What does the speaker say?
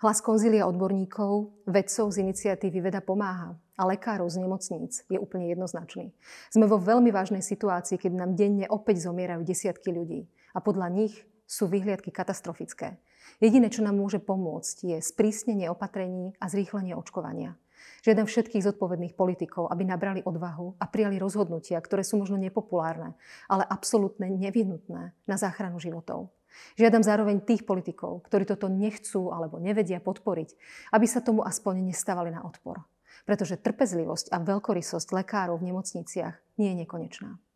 Hlas konzília odborníkov, vedcov z iniciatívy Veda pomáha a lekárov z nemocníc je úplne jednoznačný. Sme vo veľmi vážnej situácii, keď nám denne opäť zomierajú desiatky ľudí a podľa nich sú vyhliadky katastrofické. Jediné, čo nám môže pomôcť, je sprísnenie opatrení a zrýchlenie očkovania. Žiadam všetkých zodpovedných politikov, aby nabrali odvahu a prijali rozhodnutia, ktoré sú možno nepopulárne, ale absolútne nevyhnutné na záchranu životov. Žiadam zároveň tých politikov, ktorí toto nechcú alebo nevedia podporiť, aby sa tomu aspoň nestávali na odpor. Pretože trpezlivosť a veľkorysosť lekárov v nemocniciach nie je nekonečná.